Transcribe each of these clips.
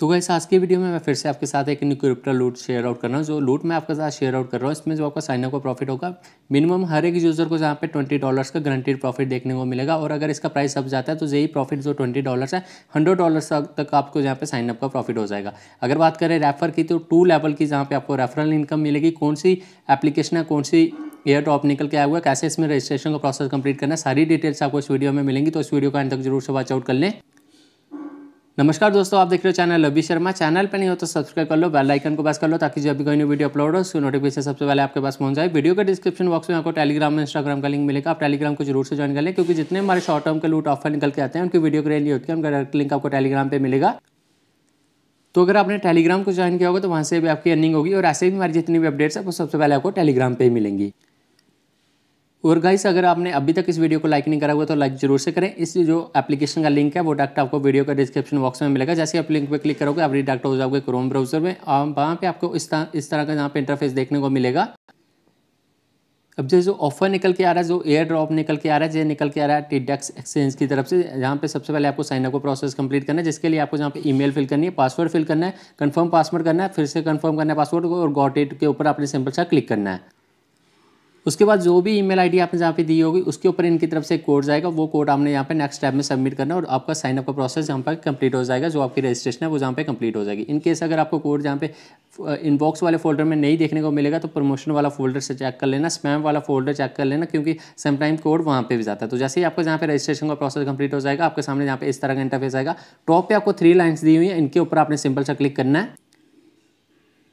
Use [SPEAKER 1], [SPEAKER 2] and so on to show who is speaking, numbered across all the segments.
[SPEAKER 1] तो वैसे आज की वीडियो में मैं फिर से आपके साथ एक new crypto loot share out कर रहा हूँ जो लूट मैं आपके साथ शेयर आउट कर रहा हूँ इसमें जो आपका साइन अप का प्रॉफिट होगा मिनिमम हर एक यूज़र को जहाँ पे ट्वेंटी डॉलर्स का गारंटेड प्रॉफिट देखने को मिलेगा और अगर इसका प्राइस अब जाता है तो यही प्रॉफिट जो ट्वेंटी डॉलर्स है हंड्रेड डॉलर्स तक आपको जहाँ पे साइनअप का प्रॉफिट हो जाएगा अगर बात करें रेफर की तो टू लेवल की जहाँ पे आपको रेफरल इनकम मिलेगी कौन सी एप्लीकेशन है कौन सी एयर टॉप निकल के आया हुआ कैसे इसमें रजिस्ट्रेशन का प्रोसेस कंप्लीट करना सारी डिटेल्स आपको इस वीडियो में मिलेंगी तो इस वीडियो का एंड तक जरूर से वॉच आउट कर लें नमस्कार दोस्तों आप देख रहे हो चैनल रवि शर्मा चैनल पर नहीं हो तो सब्सक्राइब कर लो बेल आइकन को पास कर लो ताकि जब भी कोई नई वीडियो अपलोड हो उसकी नोटिफिकेशन सबसे पहले आपके पास पहुंच जाए वीडियो के डिस्क्रिप्शन बॉक्स में आपको टेलीग्राम और इंस्टाग्राम का लिंक मिलेगा आप टेलीग्राम को जरूर से ज्वाइन कर लें क्योंकि जितने हमारे शॉर्ट टर्म के लूट ऑफर निकल के आते हैं उनकी वीडियो के होती है उनका डायरेक्ट लिंक आपको टेलीग्राम पर मिलेगा तो अगर आपने टेलीग्राम को ज्वाइन किया होगा तो वहाँ से भी आपकी अर्निंग होगी और ऐसे भी हमारी जितनी भी अपडेट्स है वो सबसे पहले आपको टेलीग्राम पर ही मिलेंगी और गाइस अगर आपने अभी तक इस वीडियो को लाइक नहीं करा हुआ तो लाइक जरूर से करें इस जो एप्लीकेशन का लिंक है वो डायरेक्ट आपको वीडियो का डिस्क्रिप्शन बॉक्स में मिलेगा जैसे आप लिंक पे क्लिक करोगे आप डायरेक्ट हो जाओगे क्रोम ब्राउजर में वहाँ पे आपको इस तरह इस तरह का यहाँ पे इंटरफेस देखने को मिलेगा अब जो जो ऑफर निकल के आ रहा है जो एयर ड्रॉप निकल के आ रहा है जो निकल के आ रहा है डेक्स एक्सचेंज की तरफ से यहाँ पे सबसे पहले आपको साइनअप को प्रोसेस कंप्लीट करना है जिसके लिए आपको जहाँ पे ईमेल फिल करनी है पासवर्ड फिल करना है कंफर्म पासवर्ड करना है फिर से कंफर्म करना है पासवर्ड को और गॉट इट के ऊपर आपने सिंपल सा क्लिक करना है उसके बाद जो भी ईमेल आईडी आपने जहाँ पे दी होगी उसके ऊपर इनकी तरफ से एक कोड जाएगा वो कोड आपने यहाँ पे नेक्स्ट स्टेप में सबमिट करना और आपका साइनअप का प्रोसेस जहाँ पर कंप्लीट हो जाएगा जो आपकी रजिस्ट्रेशन है वो जहाँ पे कंप्लीट हो जाएगी इन केस अगर आपको कोड जहाँ पे इनबॉक्स वाले फोल्डर में नहीं देखने को मिलेगा तो प्रमोशन वाला फोल्डर से चेक कर लेना स्पैम वाला फोल्डर चेक कर लेना क्योंकि समटाइम कोड वहाँ पर भी जाता है तो जैसे ही आपका जहाँ पे रजिस्ट्रेशन का प्रोसेस कंप्लीट हो जाएगा आपके सामने जहाँ पे इस तरह का इंटरफेस आएगा टॉप पर आपको थ्री लाइन्स दी हुई है इनके ऊपर आपने सिंपल सा क्लिक करना है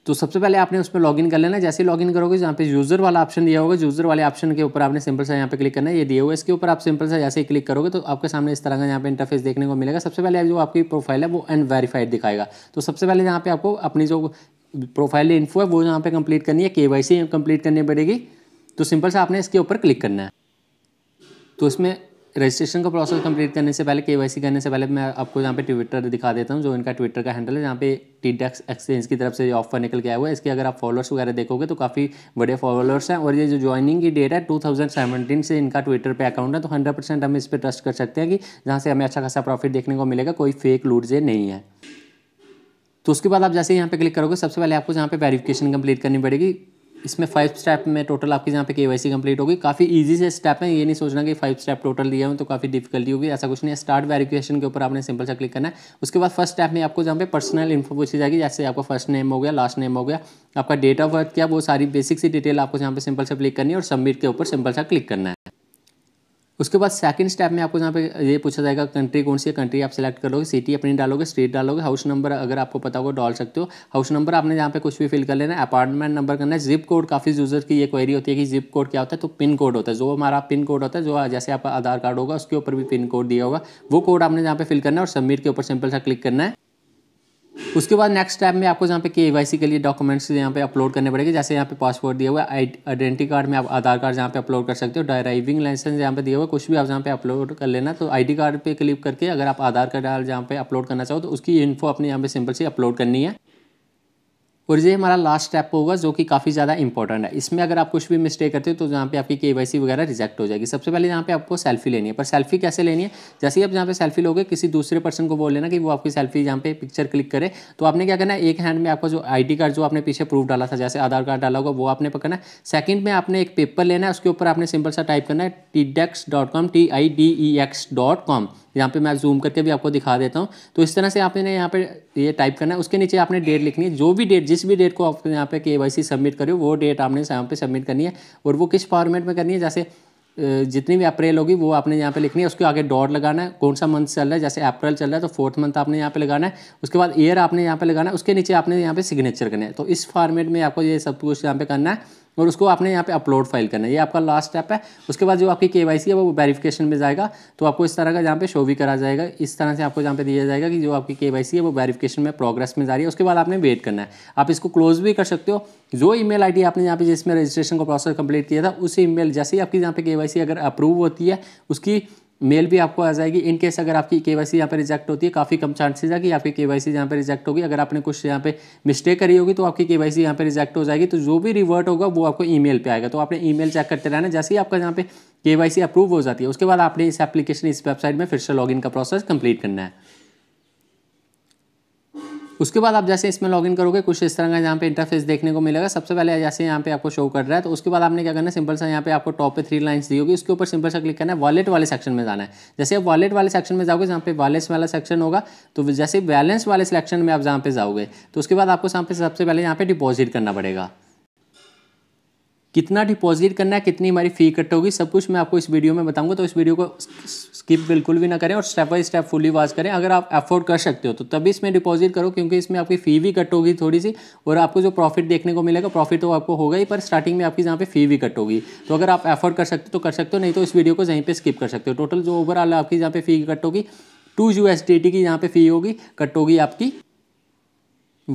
[SPEAKER 1] तो सबसे पहले आपने उसमें लॉगिन कर लेना जैसे लॉगिन करोगे जहाँ पे यूज़र वाला ऑप्शन दिया होगा यूज़र वाले ऑप्शन के ऊपर आपने सिंपल सा यहाँ पे क्लिक करना है ये दिया हुए इसके ऊपर आप सिंपल सा जैसे ही क्लिक करोगे तो आपके सामने इस तरह का यहाँ पे इंटरफेस देखने को मिलेगा सबसे पहले जो आपकी प्रोफाइल है वो अनवेरीफाइड दिखाएगा तो सबसे पहले यहाँ पे आपको अपनी जो प्रोफाइल इन्फो है वो यहाँ पे कंप्लीट करनी है के वाई सी कंप्लीट करनी पड़ेगी तो सिंपल सा आपने इसके ऊपर क्लिक करना है तो इसमें रजिस्ट्रेशन का प्रोसेस कंप्लीट करने से पहले के करने से पहले मैं आपको यहाँ पे ट्विटर दिखा देता हूँ जो इनका ट्विटर का हैंडल है जहाँ पे टी डेक्स एक्सचेंज की तरफ से ऑफर निकल के आया हुआ है इसके अगर आप फॉलोअर्स वगैरह देखोगे तो काफ़ी बड़े फॉलोअर्स हैं और ये जो ज्वाइनिंग की डेट है टू से इनका ट्विटर पर अकाउंट है तो हंड्रेड हम इस पर ट्रस्ट कर सकते हैं कि जहाँ से हमें अच्छा खासा प्रॉफिट देखने को मिलेगा कोई फेक लूट जे नहीं है तो उसके बाद आप जैसे यहाँ पे क्लिक करोगे सबसे पहले आपको यहाँ पे वेरिफिकेशन कंप्लीट करनी पड़ेगी इसमें फाइव स्टेप में टोटल आपके यहाँ पे के वाई कंप्लीट होगी काफ़ी इजी से स्टेप है ये नहीं सोचना कि फाइव स्टेप टोटल दिया हूँ तो काफ़ी डिफिकल्टी होगी ऐसा कुछ नहीं है स्टार्ट वेरिफिकेशन के ऊपर आपने सिंपल सा क्लिक करना है उसके बाद फर्स्ट स्टेप में आपको जहाँ पे पर्सनल इन्फो पूछी जाएगी जैसे आपका फर्स्ट नेम हो गया लास्ट नेम हो गया आपका डेट ऑफ बर्थ क्या वो सारी बेसिक सी डिटेल आपको यहाँ पे सिंपल सा क्लिक करनी है और सबमिट के ऊपर सिंपल सा क्लिक करना है उसके बाद सेकंड स्टेप में आपको यहाँ पे ये पूछा जाएगा कंट्री कौन सी है कंट्री आप सेलेक्ट करोगे सिटी अपनी डालोगे स्टेट डालोगे हाउस नंबर अगर आपको पता होगा डाल सकते हो हाउस नंबर आपने यहाँ पे कुछ भी फिल कर लेना है अपार्टमेंट नंबर करना है जिप कोड काफ़ी यूज़र की ये क्वेरी होती है कि जिप कोड क्या होता है तो पिन कोड होता है जो हमारा पिन कोड होता है जो जैसे आपका आधार कार्ड होगा उसके ऊपर भी पिन कोड दिया होगा वो कोड आपने यहाँ पे फिल करना है और सबमिट के ऊपर सिंपल सा क्लिक करना है उसके बाद नेक्स्ट स्टेप में आपको यहाँ पे के के लिए डॉक्यूमेंट्स यहाँ पे अपलोड करने पड़ेंगे जैसे यहाँ पे पासपोर्ट दिया हुआ है आइडेंटी कार्ड में आप आधार कार्ड यहाँ पे अपलोड कर सकते हो ड्राइविंग लाइसेंस यहाँ पे दिया हुआ है कुछ भी आप यहाँ पे अपलोड कर लेना तो आईडी कार्ड पे क्लिक करके अगर आप आधार कार्ड यहाँ पे अपलोड करना चाहो तो उसकी इन्फो अपने यहाँ पे सिंपल से अपलोड करनी है और ये हमारा लास्ट स्टेप होगा जो कि काफ़ी ज़्यादा इंपॉर्टेंट है इसमें अगर आप कुछ भी मिस्टेक करते हो तो यहाँ पे आपकी के वगैरह रिजेक्ट हो जाएगी सबसे पहले यहाँ पे आपको सेल्फी लेनी है पर सेल्फी कैसे लेनी है जैसे ही आप जहाँ पे सेल्फी लोगे किसी दूसरे पर्सन को बोल लेना कि वो आपकी सेल्फी यहाँ पे पिक्चर क्लिक करे तो आपने क्या करना है एक हैंड में आपका जो आई कार्ड जो आपने पीछे प्रूफ डाला था जैसे आधार कार्ड डाला होगा वो आपने पकड़ना है सेकेंड में आपने एक पेपर लेना है उसके ऊपर आपने सिंपल सा टाइप करना है T dex dot com T I D E X dot com यहाँ पे मैं जूम करके भी आपको दिखा देता हूँ तो इस तरह से आपने यहाँ पे ये टाइप करना है उसके नीचे आपने डेट लिखनी है जो भी डेट जिस भी डेट को आपने यहाँ पे के सबमिट करी वो डेट आपने यहाँ पे सबमिट करनी है और वो किस फॉर्मेट में करनी है जैसे जितनी भी अप्रैल होगी वो आपने यहाँ पे लिखनी है उसके आगे डॉट लगाना है कौन सा मंथ चल रहा है जैसे अप्रैल चल रहा है तो फोर्थ मंथ आपने यहाँ पे लगाना है उसके बाद ईयर आपने यहाँ पे लगाना है उसके नीचे आपने यहाँ पे सिग्नेचर करना है तो इस फॉर्मेट में आपको ये सब कुछ यहाँ पे करना है और उसको आपने यहाँ पे अपलोड फाइल करना है ये आपका लास्ट स्टेप है उसके बाद जो आपकी के है वो वेरिफिकेशन में जाएगा तो आपको इस तरह का यहाँ पे शो भी करा जाएगा इस तरह से आपको यहाँ पे दिया जाएगा कि जो आपकी के है वो वेरिफिकेशन में प्रोग्रेस में जा रही है उसके बाद आपने वेट करना है आप इसको क्लोज भी कर सकते हो जो ई मेल आपने यहाँ पे जिसमें रजिस्ट्रेशन का प्रोसेस कंप्लीट किया था उसी ई जैसे ही आपकी यहाँ पे के अगर अप्रूव होती है उसकी मेल भी आपको आ जाएगी इन केस अगर आपकी के वाई सी यहाँ पर रिजेक्ट होती है काफ़ी कम चांसेस है कि आपकी के वाई सी यहाँ पर रिजेक्ट होगी अगर आपने कुछ यहाँ पे मिस्टेक करी होगी तो आपकी के वाई सी यहाँ पर रिजेक्ट हो जाएगी तो जो भी रिवर्ट होगा वो आपको ईमेल पे आएगा तो आपने ईमेल चेक करते रहना जैसे ही आपका यहाँ पे के वाई सी अप्रूव हो जाती है उसके बाद आपने इस एप्लीकेशन इस वेबसाइट में फिर से लॉग का प्रोसेस कंप्लीट करना है उसके बाद आप जैसे इसमें लॉगिन करोगे कुछ इस तरह का यहाँ पे इंटरफेस देखने को मिलेगा सबसे पहले जैसे यहाँ पे आपको शो कर रहा है तो उसके बाद आपने क्या करना है सिंपल सा यहाँ पे आपको टॉप पे थ्री लाइन्स दी होगी उसके ऊपर सिंपल सा क्लिक करना है वॉलेट वाले सेक्शन में जाना है जैसे आप वॉलेट वाले सेक्शन में जाओगे जहाँ पे वॉलेट वाला सेक्शन होगा तो जैसे बैलेंस वाले सेक्शन में आप जहाँ पे जाओगे तो उसके बाद आपको सबसे पहले यहाँ पे डिपॉजिट करना पड़ेगा कितना डिपॉजिट करना है कितनी हमारी फ़ी कट होगी सब कुछ मैं आपको इस वीडियो में बताऊंगा तो इस वीडियो को स्किप बिल्कुल भी ना करें और स्टेप बाई स्टेप फुली वाज करें अगर आप अफोर्ड कर सकते हो तो तभी इसमें डिपॉजिट करो क्योंकि इसमें आपकी फ़ी भी कट होगी थोड़ी सी और आपको जो प्रॉफिट देखने को मिलेगा प्रॉफिट तो आपको होगा ही पर स्टार्टिंग में आपकी जहाँ पे फ़ी भी कट होगी तो अगर आप एफोर्ड कर सकते हो तो कर सकते हो नहीं तो इस वीडियो को यहीं पर स्किप कर सकते हो टोटल जो ओवरऑल आपकी जहाँ पे फ़ी कट होगी टू यू की यहाँ पे फ़ी होगी कट होगी आपकी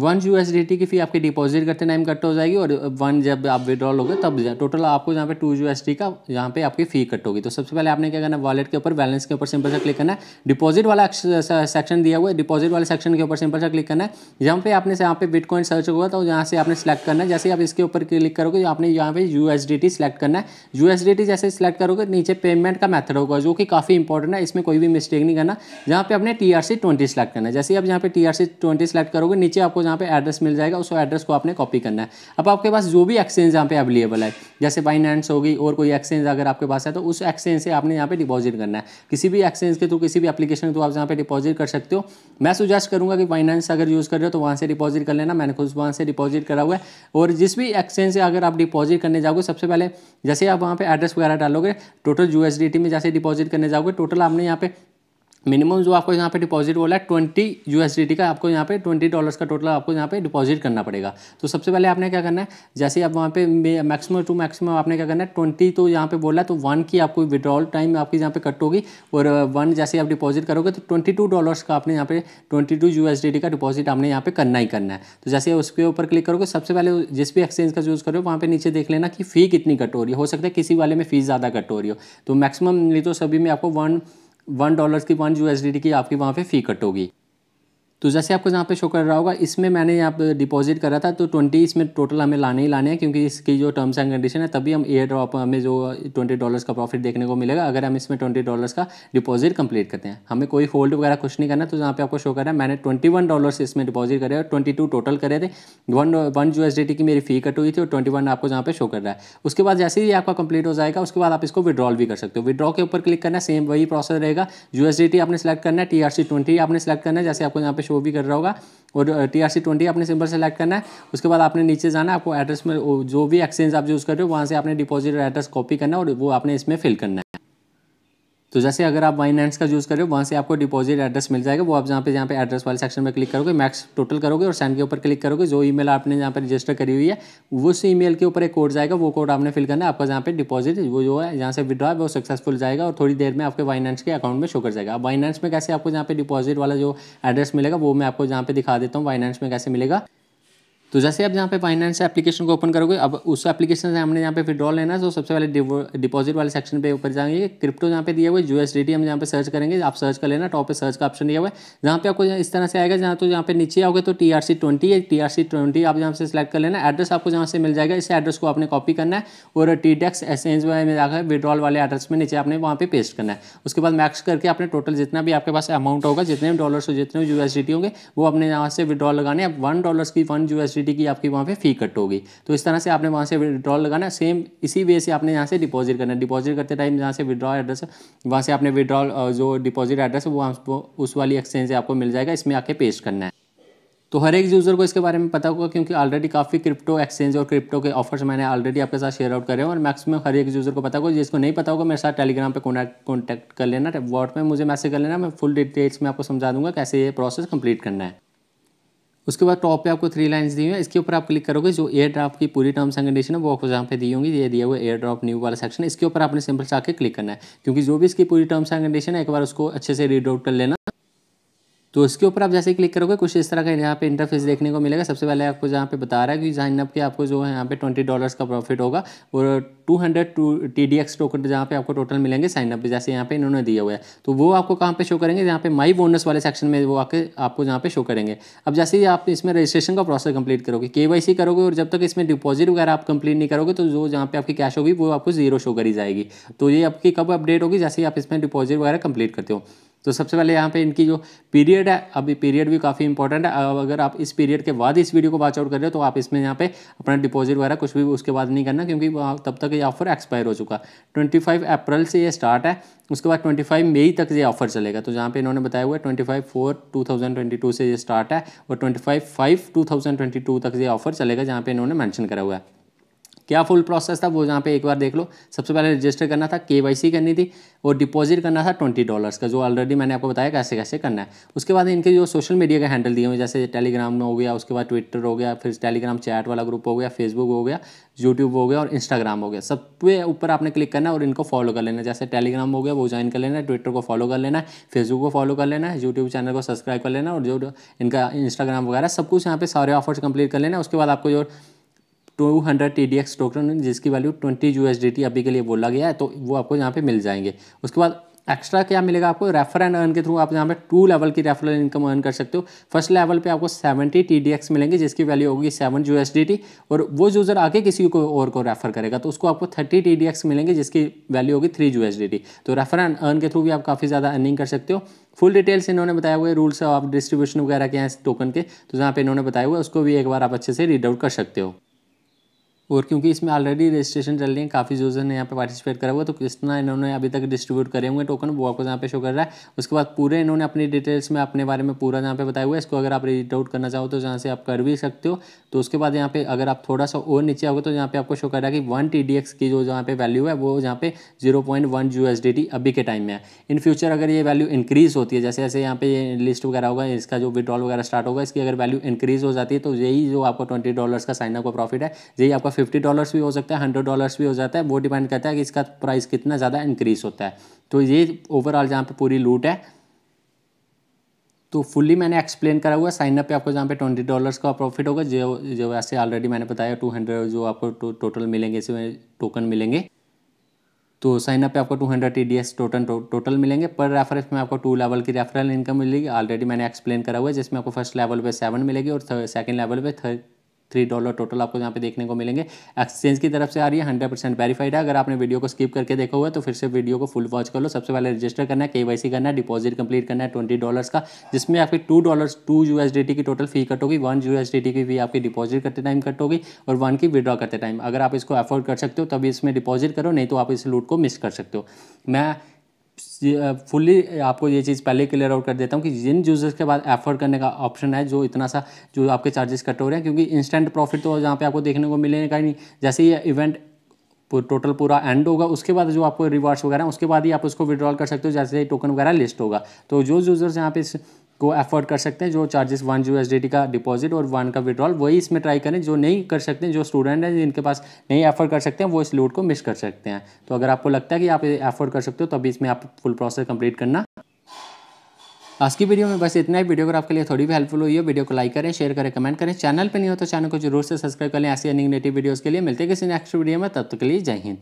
[SPEAKER 1] one U S D T की फ़ी आपके डिपॉजिट करते टाइम कट हो जाएगी और वन जब आप विड्रॉल होगे तब टोटल आपको यहाँ पे टू यू एस डी का यहाँ पे आपकी फ़ी कट होगी तो सबसे पहले आपने क्या करना है वॉलेट के ऊपर बैलेंस के ऊपर सिंपल से क्लिक करना है डिपॉजिट वाला सेक्शन दिया हुआ है डिपॉजिट वाले सेक्शन के ऊपर सिंपल से क्लिक करना है जहाँ पे आपने यहाँ पे बिटकॉइन सर्च होगा तो यहाँ से आपने सेलेक्ट करना है जैसे आप इसके ऊपर क्लिक करोगे आपने यहाँ पे U S D T select करना है यू एस डी टी जैसे सेलेक्ट करोगे नीचे पेमेंट का मैथड होगा जो कि काफ़ी इंपॉर्टेंट है इसमें कोई भी मिस्टेक नहीं करना जहाँ पे आपने T R C twenty select करना है जैसे आप यहाँ पे T R C twenty select करोगे नीचे आपको जहाँ पे एड्रेस मिल जाएगा उस एड्रेस को आपने कॉपी करना है अब आपके पास जो भी एक्सचेंज यहाँ पे अवेलेबल है जैसे फाइनेंस होगी और कोई एक्सचेंज अगर आपके पास है तो उस एक्सचेंज से आपने यहाँ पे डिपॉजिट करना है किसी भी एक्सचेंज के थ्रू तो, किसी भी एप्लीकेशन के थ्रू आप जहाँ पे डिपॉजिट कर सकते हो मैं सुजेस्ट करूँगा कि फाइनेंस अगर यूज़ कर रहे हो तो वहाँ से डिपॉजिट कर लेना मैंने खुद वहाँ से डिपॉजिट करा हुआ है और जिस भी एक्सचेंज से अगर आप डिपॉजिट करने जाओगे सबसे पहले जैसे आप वहाँ पर एड्रेस वगैरह डालोगे टोटल यू में जैसे डिपॉजिट करने जाओगे टोटल आपने यहाँ पे मिनिमम जो आपको यहाँ पे डिपॉजिट बोला है ट्वेंटी यू का आपको यहाँ पे ट्वेंटी डॉलर्स का टोटल आपको यहाँ पे डिपॉजिट करना पड़ेगा तो सबसे पहले आपने क्या करना है जैसे आप वहाँ पे मैक्सिमम टू मैक्सिमम आपने क्या करना है ट्वेंटी तो यहाँ पे बोला है तो वन की आपको विड्रॉल टाइम आपकी यहाँ पे कट होगी और वन जैसे आप डिपॉजिट करोगे तो ट्वेंटी डॉलर्स का आपने यहाँ पे ट्वेंटी टू का डिपॉजिट आपने यहाँ पे करना ही करना है तो जैसे उसके ऊपर क्लिक करोगे सबसे पहले जिस भी एक्सचेंज का यूज़ करो वहाँ पर नीचे देख लेना कि फ़ी कितनी कट हो रही है हो सकता है किसी वाले में फ़ीस ज़्यादा कट हो रही हो तो मैक्सिमम नहीं तो सभी में आपको वन वन डॉलर की वन यू की आपकी वहाँ पे फ़ी कट होगी तो जैसे आपको यहाँ पे शो कर रहा होगा इसमें मैंने यहाँ पे डिपॉजिट करा था तो ट्वेंटी इसमें टोटल हमें लाने ही लाने हैं क्योंकि इसकी जो टर्म्स एंड कंडीशन है तभी हम एयर ड्रॉप हमें जो ट्वेंटी डॉलर्स का प्रॉफिट देखने को मिलेगा अगर हम इसमें ट्वेंटी डॉलर्स का डिपॉजिट कंप्लीट करते हैं हमें कोई होल्ड वगैरह कुछ नहीं करना तो यहाँ पे आपको शो कर रहा है मैंने ट्वेंटी वन डॉलर्स इसमें डिपॉजिट करे और ट्वेंटी टू टोटल करे थे वन वन यू की मेरी फ़ी कट हुई थी और ट्वेंटी वन आपको यहाँ पे शो कर रहा है उसके बाद जैसे ही आपका कंप्लीट हो जाएगा उसके बाद आप इसको विड्रॉल भी कर सकते हो विड्रॉ के ऊपर क्लिक करना सेम वही प्रोसेस रहेगा यू आपने सेलेक्ट करना है टी आपने सेलेक्ट करना है जैसे आपको यहाँ पे शो भी कर रहा होगा और टी आर सी ट्वेंटी आपने सिंपल सेलेक्ट करना है उसके बाद आपने नीचे जाना है आपको एड्रेस में जो भी एक्सचेंज आप यूज़ कर रहे हो वहाँ से आपने डिपॉजिट एड्रेस कॉपी करना है और वो आपने इसमें फिल करना है तो जैसे अगर आप वाइनेंस का यूज़ करें वहाँ से आपको डिपॉजिट एड्रेस मिल जाएगा वो आप जहाँ पे जहाँ पे एड्रेस वाले सेक्शन में क्लिक करोगे मैक्स टोटल करोगे और सेंड के ऊपर क्लिक करोगे जो ईमेल आपने जहाँ पे रजिस्टर करी हुई है उस ईमेल के ऊपर एक कोड जाएगा वो कोड आपने फिल करना है आपका जहाँ पे डिपॉजिट वो जो है जहाँ से विड्रॉ है वो सक्सेसफुल जाएगा और थोड़ी देर में आपके वाइनेंस के अकाउंट में शो कर जाएगा अब वाइनेंस में कैसे आपको जहाँ पे डिपॉजिट वाला जो एड्रेस मिलेगा वो मैं आपको जहाँ पे दिखा देता हूँ वाइनेंस में कैसे मिलेगा तो जैसे आप यहाँ पे फाइनेंस एप्लीकेशन को ओपन करोगे अब उस एप्लीकेशन से हमने यहाँ पे विड्रॉल लेना है तो सबसे पहले डिपॉजिट वाले सेक्शन पे ऊपर जाएंगे क्रिप्टो यहाँ पे दिया हुआ है एस हम यहाँ पे सर्च करेंगे आप सर्च कर लेना टॉप पे सर्च का ऑप्शन दिया हुआ है जहाँ पे आपको इस तरह से आएगा जहाँ तो यहाँ पे नीचे आओगे तो T R C twenty T R C twenty आप यहाँ से सिलेक्ट कर लेना एड्रेस आपको जहाँ से मिल जाएगा इस एड्रेस को आपने कॉपी करना है और टी डेक्स एक्सचेंज में जाकर विड्रॉल वाले एड्रेस में नीचे आपने वहाँ पे पेस्ट करना है उसके बाद मैक्स करके आपने टोटल जितना भी आपके पास अमाउंट होगा जितने डॉलर्स जितने यू होंगे वो अपने यहाँ से विड्रॉल लगाने आप वन डॉलर की वन यू इलेक्ट्रिसिटी की आपकी वहाँ पे फ़ी कट होगी तो इस तरह से आपने वहाँ से विड्रॉल लगाना सेम इसी वे से आपने यहाँ से डिपॉजिट करना डिपॉजिट करते टाइम जहाँ से विड्रॉल एड्रेस वहाँ से आपने विड्रॉल जो डिपॉजिट एड्रेस है वो उस वाली एक्सचेंज से आपको मिल जाएगा इसमें आके पेस्ट करना है तो हर एक यूज़र को इसके बारे में पता होगा क्योंकि ऑलरेडी काफ़ी क्रिप्टो एक्सचेंज और क्रिप्टो के ऑफर्स मैंने ऑलरेडी आपके साथ शेयर आउट करे हैं और मैक्सिमम हर एक यूज़र को पता होगा जिसको नहीं पता होगा मेरे साथ टेलीग्राम पे कॉन्टैक्ट कर लेना व्हाट में मुझे मैसेज कर लेना मैं फुल डिटेल्स में आपको समझा दूंगा कैसे ये प्रोसेस कंप्लीट करना है उसके बाद टॉप पे आपको थ्री लाइंस दी हुई है इसके ऊपर आप क्लिक करोगे जो एयर ड्रॉप की पूरी टर्म्स एंड कंडीशन है वो आपको जहाँ पे दी होंगी ये दिया हुआ एयर ड्रॉप न्यू वाला सेक्शन इसके ऊपर आपने सिंपल से आके क्लिक करना है क्योंकि जो भी इसकी पूरी टर्म्स एंड कंडीशन है एक बार उसको अच्छे से रीड आउट कर लेना तो इसके ऊपर आप जैसे क्लिक करोगे कुछ इस तरह का यहाँ पे इंटरफेस देखने को मिलेगा सबसे पहले आपको जहाँ पे बता रहा है कि साइनअप के आपको जो है यहाँ पे ट्वेंटी डॉलर्स का प्रॉफिट होगा और two hundred two T D X token जहाँ पे आपको टोटल मिलेंगे साइनअप जैसे यहाँ पे इन्होंने दिया हुआ है तो वो आपको कहाँ पे शो करेंगे जहाँ पे माई बोनस वाले सेक्शन में वो आके आपको जहाँ पे शो करेंगे अब जैसे ही आप इसमें रजिस्ट्रेशन का प्रोसेस कंप्लीट करोगे के वाई सी करोगे और जब तक इसमें डिपॉजिट वगैरह आप कंप्लीट नहीं करोगे तो जो जहाँ पे आपकी कैश होगी वो आपको जीरो शो करी जाएगी तो ये आपकी कब अपडेट होगी जैसे ही आप इसमें डिपॉजिट वगैरह कंप्लीट करते हो तो सबसे पहले यहाँ पे इनकी जो पीरियड है अभी पीरियड भी काफ़ी इंपॉर्टेंट है अगर आप इस पीरियड के बाद इस वीडियो को वॉच आउट कर रहे हो तो आप इसमें यहाँ पे अपना डिपॉजिट वगैरह कुछ भी उसके बाद नहीं करना क्योंकि तब तक ये ऑफर एक्सपायर हो चुका ट्वेंटी फाइव अप्रैल से ये स्टार्ट है उसके बाद ट्वेंटी फाइव मई तक ये ऑफर चलेगा तो जहाँ पे इन्होंने बताया हुआ है twenty five four two thousand twenty two से ये स्टार्ट है और twenty five five two thousand twenty two तक ये ऑफर चलेगा जहाँ पर इन्होंने मैंशन करा हुआ है क्या फुल प्रोसेस था वो यहाँ पे एक बार देख लो सबसे पहले रजिस्टर करना था के करनी थी और डिपॉजिट करना था ट्वेंटी डॉलर्स का जो ऑलरेडी मैंने आपको बताया कैसे कैसे करना है उसके बाद इनके जो सोशल मीडिया के हैंडल दिए हुए जैसे टेलीग्राम में हो गया उसके बाद ट्विटर हो गया फिर टेलीग्राम चैट वाला ग्रुप हो गया फेसबुक हो गया यूट्यूब हो गया और इंस्टाग्राम हो गया सब पे ऊपर आपने क्लिक करना है और इनको फॉलो कर लेना जैसे टेलीग्राम हो गया वो ज्वाइन कर लेना है ट्विटर को फॉलो कर लेना है फेसबुक को फॉलो कर लेना है यूट्यूब चैनल को सब्सक्राइब कर लेना और जो इनका इंस्टाग्राम वगैरह सब कुछ यहाँ पे सारे ऑफर्स कंप्लीट कर लेना है उसके बाद आपको जो two hundred T D X token जिसकी value twenty U S D T अभी के लिए बोला गया है तो वो आपको यहाँ पे मिल जाएंगे उसके बाद एक्स्ट्रा क्या मिलेगा आपको रेफर एंड अर्न के थ्रू आप यहाँ पे टू लेवल की रेफरल इनकम अर्न कर सकते हो फर्स्ट लेवल पे आपको 70 एक्स मिलेंगे जिसकी वैल्यू होगी 7 टी और वो यूज़र आगे किसी को और को रेफर करेगा तो उसको आपको 30 एक्स मिलेंगे जिसकी वैल्यू होगी डी टी तो रेफर एंड अर्न के थ्रू भी आप काफ़ी ज़्यादा अर्निंग कर सकते हो फुल डिटेल्स इन्होंने बताया हुए रूल्स ऑफ डिस्ट्रीब्यूशन वगैरह के हैं टोकन के तो जहाँ पे इन्होंने बताया हुआ उसको भी एक बार आप अच्छे से रीड आउट कर सकते हो और क्योंकि इसमें ऑलरेडी रजिस्ट्रेशन चल रही है काफ़ी यूज़र ने यहाँ पे पार्टिसिपेट करा हुआ तो कितना इन्होंने अभी तक डिस्ट्रीब्यूट करे हुए टोकन वो आपको यहाँ पे शो कर रहा है उसके बाद पूरे इन्होंने अपनी डिटेल्स में अपने बारे में पूरा यहाँ पे बताया हुआ है इसको अगर आप रीड आउट करना चाहो तो जहाँ से आप कर भी सकते हो तो उसके बाद यहाँ पे अगर आप थोड़ा सा और नीचे आओगे तो यहाँ पे आपको शो कर रहा है कि वन टी की जो यहाँ पे वैल्यू है वो यहाँ पे जीरो पॉइंट वन अभी के टाइम में है इन फ्यूचर अगर ये वैल्यू इंक्रीज़ होती है जैसे जैसे यहाँ पे लिस्ट वगैरह होगा इसका जो विड्रॉल वगैरह स्टार्ट होगा इसकी अगर वैल्यू इंक्रीज़ हो जाती है तो यही जो आपको ट्वेंटी डॉलर का साइन का प्रॉफिट है यही आपका फिफ्टी डॉलर्स भी हो सकता है हंड्रेड डॉलर्स भी हो जाता है वो डिपेंड करता है कि इसका प्राइस कितना ज़्यादा इंक्रीज़ होता है तो ये ओवरऑल जहाँ पे पूरी लूट है तो फुल्ली मैंने एक्सप्लेन करा हुआ साइन अप पे आपको जहाँ पे ट्वेंटी डॉलर्स का प्रॉफिट होगा जो जो वैसे ऑलरेडी मैंने बताया टू हंड्रेड जो आपको टो, टोटल मिलेंगे इसमें टोकन मिलेंगे तो साइन अप पे आपको 200 hundred T D S total total मिलेंगे पर रेफरेंस में आपको टू लेवल की रेफरल इनकम मिलेगी ऑलरेडी मैंने एक्सप्लेन करा हुआ है जिसमें आपको फर्स्ट लेवल पे सेवन मिलेगी और सेकंड लेवल पे थ्री डॉलर टोटल आपको यहाँ पे देखने को मिलेंगे एक्सचेंज की तरफ से आ रही है हंड्रेड परसेंट वेरीफाइड है अगर आपने वीडियो को स्किप करके देखा हुआ है तो फिर से वीडियो को फुल वॉच कर लो सबसे पहले रजिस्टर करना है केवाईसी करना है डिपॉजिट कंप्लीट करना है ट्वेंटी डॉलर्स का जिसमें आपकी टू डॉलर टू टी की टोटल फी कट होगी वन टी की फी आपकी डिपॉजिट करते टाइम कट होगी और वन की विड्रॉ करते टाइम अगर आप इसको अफोर्ड कर सकते हो तभी इसमें डिपॉजिट करो नहीं तो आप इस लूट को मिस कर सकते हो मैं फुल्ली आपको ये चीज़ पहले क्लियर आउट कर देता हूँ कि जिन यूज़र्स के बाद एफर्ट करने का ऑप्शन है जो इतना सा जो आपके चार्जेस कट हो रहे हैं क्योंकि इंस्टेंट प्रॉफिट तो यहाँ पे आपको देखने को मिलेगा ही नहीं जैसे ये इवेंट टोटल पूरा एंड होगा उसके बाद जो आपको रिवार्ड्स वगैरह उसके बाद ही आप उसको विड्रॉल कर सकते हो जैसे टोकन वगैरह लिस्ट होगा तो जो यूज़र्स यहाँ पे को एफोर्ड कर सकते हैं जो चार्जेस वन यू का डिपॉजिट और वन का विड्रॉल वही इसमें ट्राई करें जो नहीं कर सकते हैं जो स्टूडेंट हैं जिनके पास नहीं एफोर्ड कर सकते हैं वो इस लोड को मिस कर सकते हैं तो अगर आपको लगता है कि आप एफोर्ड कर सकते हो तभी इसमें आप फुल प्रोसेस कंप्लीट करना आज की वीडियो में बस इतना ही वीडियो अगर आपके लिए थोड़ी भी हेल्पफुल हुई है वीडियो को लाइक करें शेयर करें कमेंट करें चैनल पर नहीं हो तो चैनल को जरूर से सब्सक्राइब करें ऐसे ऐसी अर्निंग नेटिव वीडियोज़ के लिए मिलते हैं किसी नेक्स्ट वीडियो में तब तक के लिए जय हिंद